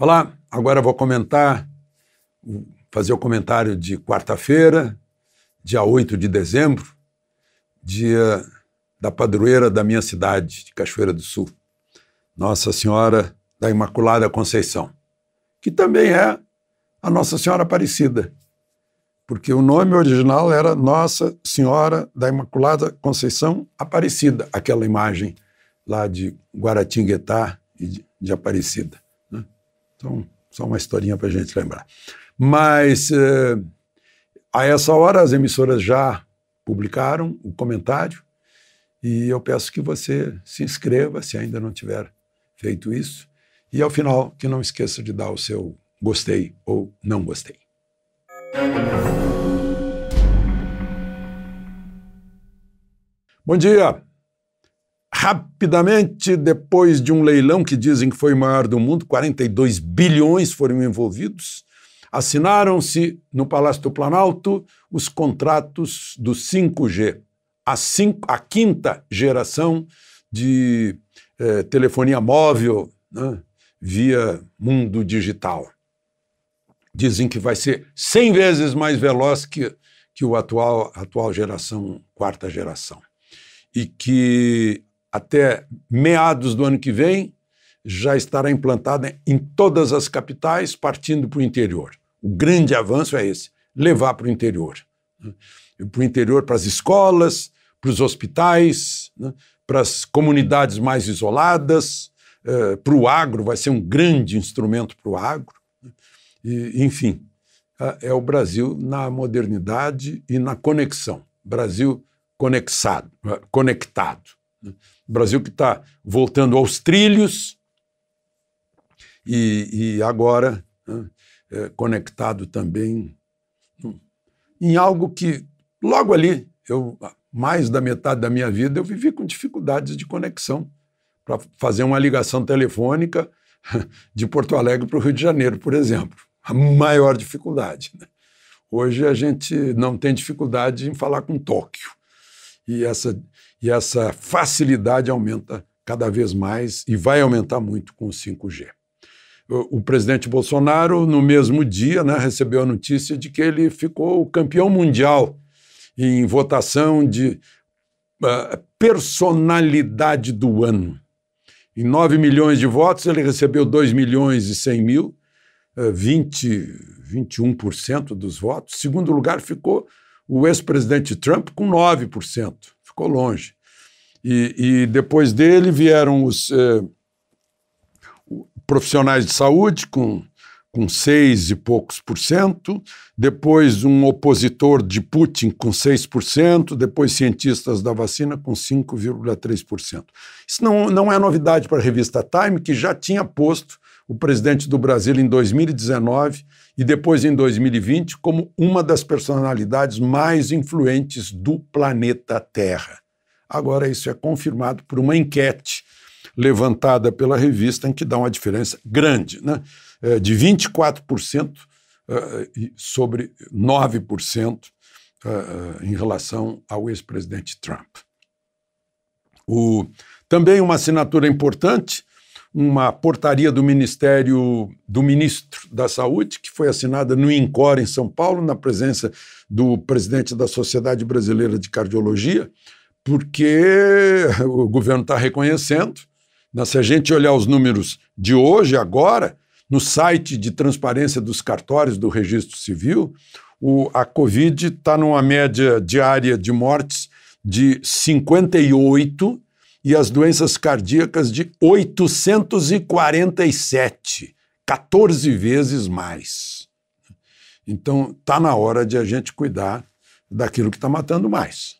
Olá, agora vou comentar, fazer o comentário de quarta-feira, dia 8 de dezembro, dia da padroeira da minha cidade, de Cachoeira do Sul, Nossa Senhora da Imaculada Conceição, que também é a Nossa Senhora Aparecida, porque o nome original era Nossa Senhora da Imaculada Conceição Aparecida, aquela imagem lá de Guaratinguetá e de Aparecida. Então, só uma historinha para a gente lembrar. Mas eh, a essa hora as emissoras já publicaram o comentário e eu peço que você se inscreva se ainda não tiver feito isso e ao final que não esqueça de dar o seu gostei ou não gostei. Bom dia. Rapidamente, depois de um leilão que dizem que foi o maior do mundo, 42 bilhões foram envolvidos, assinaram-se no Palácio do Planalto os contratos do 5G, a, cinco, a quinta geração de eh, telefonia móvel né, via mundo digital. Dizem que vai ser 100 vezes mais veloz que, que o atual, atual geração, quarta geração. E que até meados do ano que vem, já estará implantada em todas as capitais, partindo para o interior. O grande avanço é esse: levar para o interior. Para o interior, para as escolas, para os hospitais, né? para as comunidades mais isoladas, eh, para o agro vai ser um grande instrumento para o agro. E, enfim, é o Brasil na modernidade e na conexão. Brasil conexado, eh, conectado. O Brasil que está voltando aos trilhos e, e agora né, é, conectado também em algo que logo ali eu mais da metade da minha vida eu vivi com dificuldades de conexão para fazer uma ligação telefônica de Porto Alegre para o Rio de Janeiro, por exemplo. A maior dificuldade. Né? Hoje a gente não tem dificuldade em falar com Tóquio. E essa, e essa facilidade aumenta cada vez mais e vai aumentar muito com o 5G. O, presidente Bolsonaro, no mesmo dia, né, recebeu a notícia de que ele ficou campeão mundial em votação de uh, personalidade do ano. Em 9 milhões de votos, ele recebeu 2 milhões e 100 mil, uh, 20, 21% dos votos. Segundo lugar ficou o ex-presidente Trump, com 9% ficou longe. E, e depois dele vieram os eh, profissionais de saúde com, com seis e poucos por cento, depois um opositor de Putin com 6%, depois cientistas da vacina com 5,3%. Isso não, não é novidade para a revista Time, que já tinha posto o presidente do Brasil em 2019 e depois em 2020 como uma das personalidades mais influentes do planeta Terra. Agora, isso é confirmado por uma enquete levantada pela revista, em que dá uma diferença grande, né? É, de 24% é, sobre 9% é, em relação ao ex-presidente Trump. O, também uma assinatura importante uma portaria do Ministério do Ministro da Saúde, que foi assinada no INCOR, em São Paulo, na presença do presidente da Sociedade Brasileira de Cardiologia, porque o governo está reconhecendo. Né? Se a gente olhar os números de hoje, agora, no site de transparência dos cartórios do Registro Civil, o, a Covid está numa média diária de mortes de 58 e as doenças cardíacas de 847, 14 vezes mais. Então, está na hora de a gente cuidar daquilo que está matando mais,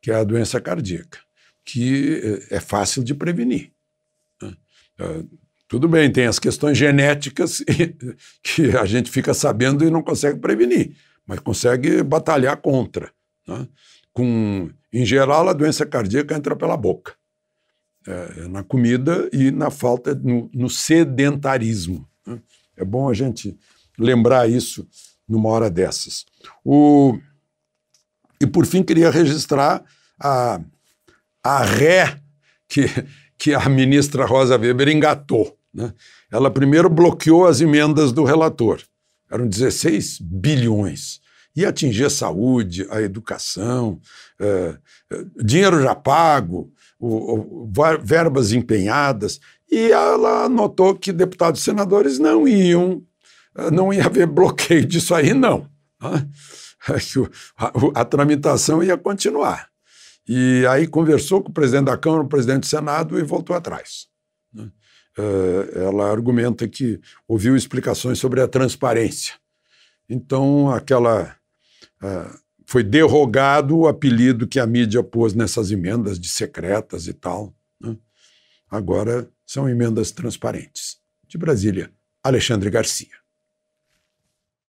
que é a doença cardíaca, que eh, é fácil de prevenir. Né? Ah, tudo bem, tem as questões genéticas que a gente fica sabendo e não consegue prevenir, mas consegue batalhar contra. Né? Com, em geral, a doença cardíaca entra pela boca. É, é, na comida e na falta, no, no sedentarismo. Né? É bom a gente lembrar isso numa hora dessas. O, e, por fim, queria registrar a, a ré que, que a ministra Rosa Weber engatou. Né? Ela primeiro bloqueou as emendas do relator, eram 16 bilhões. E atingir a saúde, a educação, é, é, dinheiro já pago, o, o, verbas empenhadas, e ela notou que deputados e senadores não iam, eh, não ia haver bloqueio disso aí, não. Né? É a, a tramitação ia continuar. E aí conversou com o presidente da Câmara, o presidente do Senado e voltou atrás. Né? Eh, ela argumenta que ouviu explicações sobre a transparência. Então, aquela eh, foi derrogado o apelido que a mídia pôs nessas emendas de secretas e tal. Né? Agora são emendas transparentes. De Brasília, Alexandre Garcia.